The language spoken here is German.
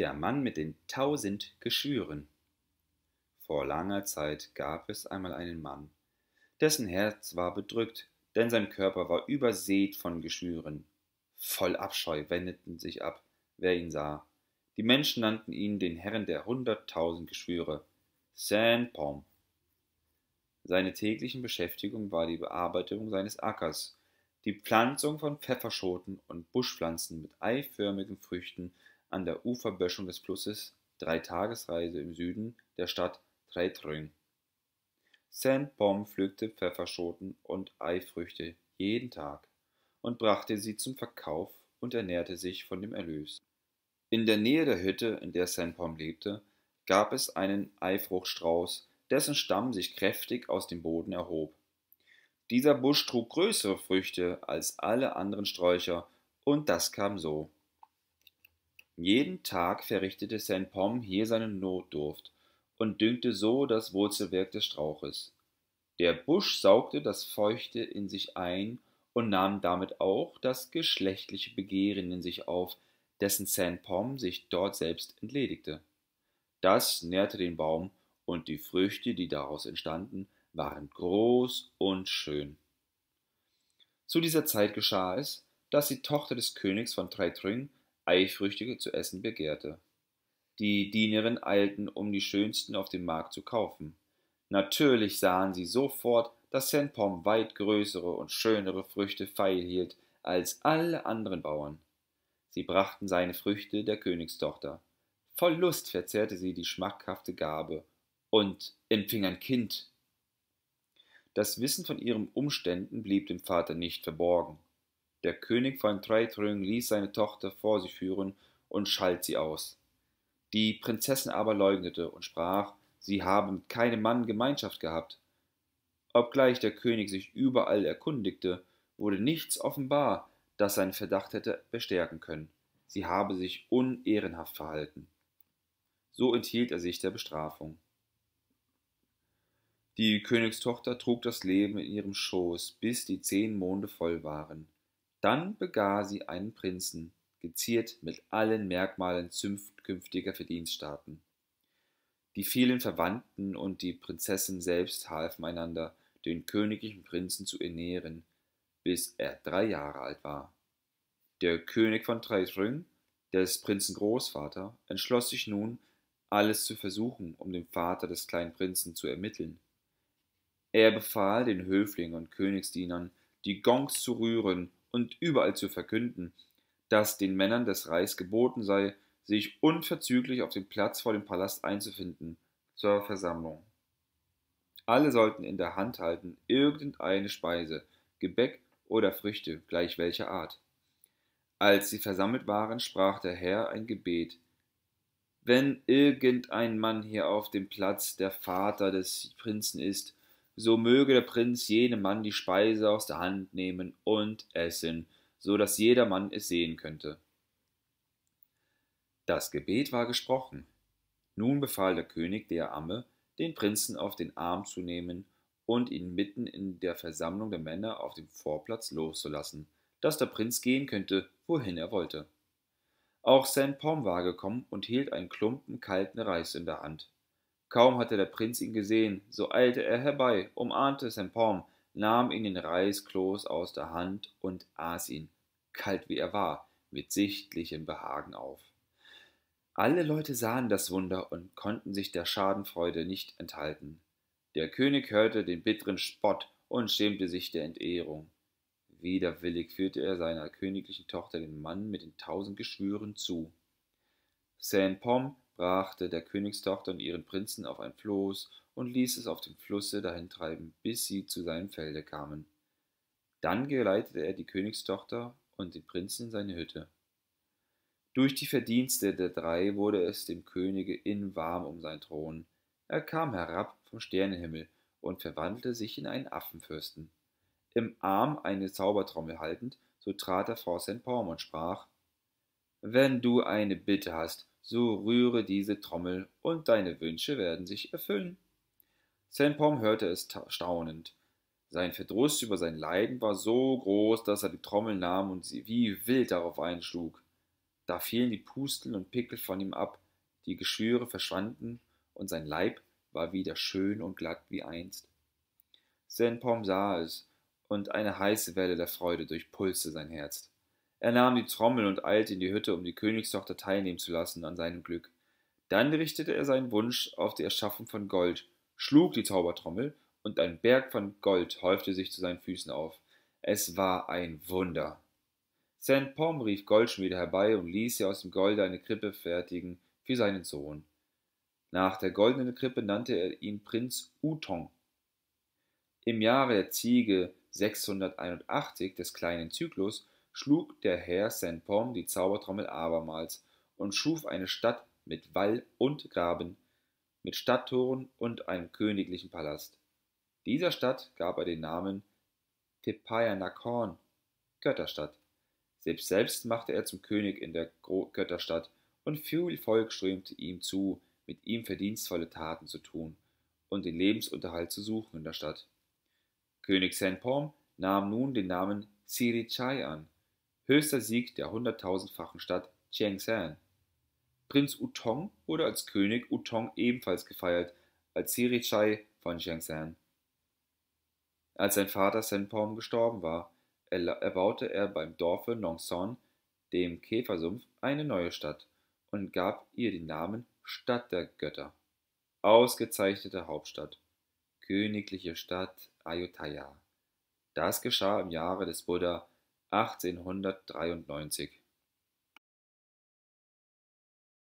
Der Mann mit den tausend Geschwüren. Vor langer Zeit gab es einmal einen Mann, dessen Herz war bedrückt, denn sein Körper war übersät von Geschwüren. Voll Abscheu wendeten sich ab, wer ihn sah. Die Menschen nannten ihn den Herren der hunderttausend Geschwüre, Saint Pom. Seine täglichen Beschäftigung war die Bearbeitung seines Ackers, die Pflanzung von Pfefferschoten und Buschpflanzen mit eiförmigen Früchten an der Uferböschung des Flusses, drei Tagesreise im Süden der Stadt Traitröng. Saint Pom pflückte Pfefferschoten und Eifrüchte jeden Tag und brachte sie zum Verkauf und ernährte sich von dem Erlös. In der Nähe der Hütte, in der Saint Pom lebte, gab es einen Eifruchtstrauß, dessen Stamm sich kräftig aus dem Boden erhob. Dieser Busch trug größere Früchte als alle anderen Sträucher, und das kam so. Jeden Tag verrichtete Saint Pom hier seine Notdurft und düngte so das Wurzelwerk des Strauches. Der Busch saugte das Feuchte in sich ein und nahm damit auch das geschlechtliche Begehren in sich auf, dessen Saint Pom sich dort selbst entledigte. Das nährte den Baum, und die Früchte, die daraus entstanden, waren groß und schön. Zu dieser Zeit geschah es, dass die Tochter des Königs von Treitring Eifrüchtige zu essen begehrte. Die Dienerinnen eilten, um die schönsten auf dem Markt zu kaufen. Natürlich sahen sie sofort, dass Saint-Pom weit größere und schönere Früchte feilhielt als alle anderen Bauern. Sie brachten seine Früchte der Königstochter. Voll Lust verzehrte sie die schmackhafte Gabe und empfing ein Kind. Das Wissen von ihren Umständen blieb dem Vater nicht verborgen. Der König von Treitring ließ seine Tochter vor sie führen und schalt sie aus. Die Prinzessin aber leugnete und sprach, sie habe mit keinem Mann Gemeinschaft gehabt. Obgleich der König sich überall erkundigte, wurde nichts offenbar, das seinen Verdacht hätte bestärken können. Sie habe sich unehrenhaft verhalten. So enthielt er sich der Bestrafung. Die Königstochter trug das Leben in ihrem Schoß, bis die zehn Monde voll waren. Dann begar sie einen Prinzen, geziert mit allen Merkmalen zukünftiger Verdienststaaten. Die vielen Verwandten und die Prinzessin selbst halfen einander, den königlichen Prinzen zu ernähren, bis er drei Jahre alt war. Der König von Treitring, des Prinzen Großvater, entschloss sich nun, alles zu versuchen, um den Vater des kleinen Prinzen zu ermitteln. Er befahl den Höflingen und Königsdienern, die Gongs zu rühren und überall zu verkünden, dass den Männern des Reichs geboten sei, sich unverzüglich auf dem Platz vor dem Palast einzufinden, zur Versammlung. Alle sollten in der Hand halten irgendeine Speise, Gebäck oder Früchte, gleich welcher Art. Als sie versammelt waren, sprach der Herr ein Gebet. Wenn irgendein Mann hier auf dem Platz der Vater des Prinzen ist so möge der Prinz jenem Mann die Speise aus der Hand nehmen und essen, so dass jedermann es sehen könnte. Das Gebet war gesprochen. Nun befahl der König der Amme, den Prinzen auf den Arm zu nehmen und ihn mitten in der Versammlung der Männer auf dem Vorplatz loszulassen, dass der Prinz gehen könnte, wohin er wollte. Auch Saint Pom war gekommen und hielt einen Klumpen kalten Reis in der Hand. Kaum hatte der Prinz ihn gesehen, so eilte er herbei, umarmte St. Palm, nahm ihn den Reiskloß aus der Hand und aß ihn, kalt wie er war, mit sichtlichem Behagen auf. Alle Leute sahen das Wunder und konnten sich der Schadenfreude nicht enthalten. Der König hörte den bitteren Spott und schämte sich der Entehrung. Widerwillig führte er seiner königlichen Tochter den Mann mit den tausend Geschwüren zu. Saint Pom brachte der Königstochter und ihren Prinzen auf ein Floß und ließ es auf dem Flusse dahin treiben, bis sie zu seinem Felde kamen. Dann geleitete er die Königstochter und den Prinzen in seine Hütte. Durch die Verdienste der drei wurde es dem Könige in warm um seinen Thron. Er kam herab vom Sternenhimmel und verwandelte sich in einen Affenfürsten. Im Arm eine Zaubertrommel haltend, so trat er vor St. Paul und sprach: wenn du eine Bitte hast, so rühre diese Trommel und deine Wünsche werden sich erfüllen. Senpom hörte es staunend. Sein Verdruss über sein Leiden war so groß, dass er die Trommel nahm und sie wie wild darauf einschlug. Da fielen die Pusteln und Pickel von ihm ab, die Geschwüre verschwanden und sein Leib war wieder schön und glatt wie einst. Senpom sah es, und eine heiße Welle der Freude durchpulste sein Herz. Er nahm die Trommel und eilte in die Hütte, um die Königstochter teilnehmen zu lassen an seinem Glück. Dann richtete er seinen Wunsch auf die Erschaffung von Gold, schlug die Zaubertrommel, und ein Berg von Gold häufte sich zu seinen Füßen auf. Es war ein Wunder. St. Pom rief Goldschmiede herbei und ließ ihr aus dem Golde eine Krippe fertigen für seinen Sohn. Nach der goldenen Krippe nannte er ihn Prinz Utong. Im Jahre der Ziege 681 des kleinen Zyklus schlug der Herr Saint-Pons die Zaubertrommel abermals und schuf eine Stadt mit Wall und Graben, mit Stadttoren und einem königlichen Palast. Dieser Stadt gab er den Namen Tepayakorn, Götterstadt. Selbst selbst machte er zum König in der Götterstadt und viel Volk strömte ihm zu, mit ihm verdienstvolle Taten zu tun und den Lebensunterhalt zu suchen in der Stadt. König Saint-Pons nahm nun den Namen Sirichai an höchster Sieg der hunderttausendfachen Stadt Cheongshan. Prinz Utong wurde als König Utong ebenfalls gefeiert, als Sirichai von Cheongshan. Als sein Vater Senpom gestorben war, erbaute er beim Dorfe Nongson, dem Käfersumpf, eine neue Stadt und gab ihr den Namen Stadt der Götter. Ausgezeichnete Hauptstadt, königliche Stadt Ayutthaya. Das geschah im Jahre des Buddha 1893